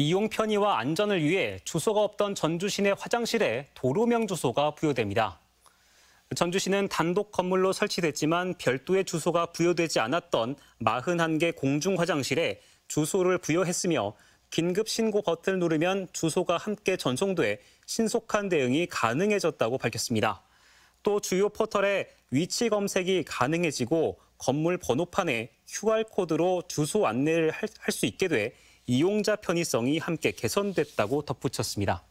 이용 편의와 안전을 위해 주소가 없던 전주시내 화장실에 도로명 주소가 부여됩니다. 전주시는 단독 건물로 설치됐지만 별도의 주소가 부여되지 않았던 41개 공중 화장실에 주소를 부여했으며 긴급 신고 버튼을 누르면 주소가 함께 전송돼 신속한 대응이 가능해졌다고 밝혔습니다. 또 주요 포털에 위치 검색이 가능해지고 건물 번호판에 QR코드로 주소 안내를 할 수 있게 돼 이용자 편의성이 함께 개선됐다고 덧붙였습니다.